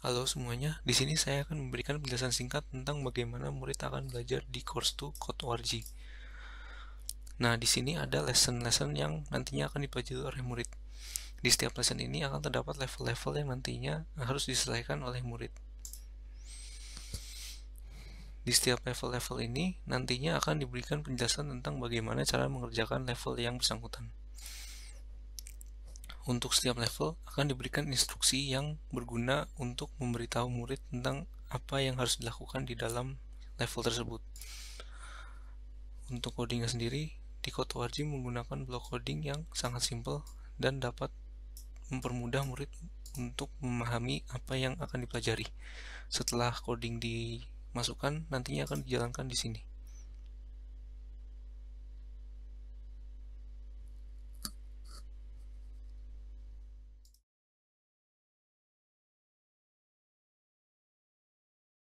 Halo semuanya, di sini saya akan memberikan penjelasan singkat tentang bagaimana murid akan belajar di course 2 Code ORG. Nah, di sini ada lesson-lesson yang nantinya akan dipelajari oleh murid. Di setiap lesson ini akan terdapat level-level yang nantinya harus diselesaikan oleh murid. Di setiap level-level ini nantinya akan diberikan penjelasan tentang bagaimana cara mengerjakan level yang bersangkutan. Untuk setiap level akan diberikan instruksi yang berguna untuk memberitahu murid tentang apa yang harus dilakukan di dalam level tersebut. Untuk codingnya sendiri, di Code Warji menggunakan block coding yang sangat simpel dan dapat mempermudah murid untuk memahami apa yang akan dipelajari. Setelah coding dimasukkan, nantinya akan dijalankan di sini.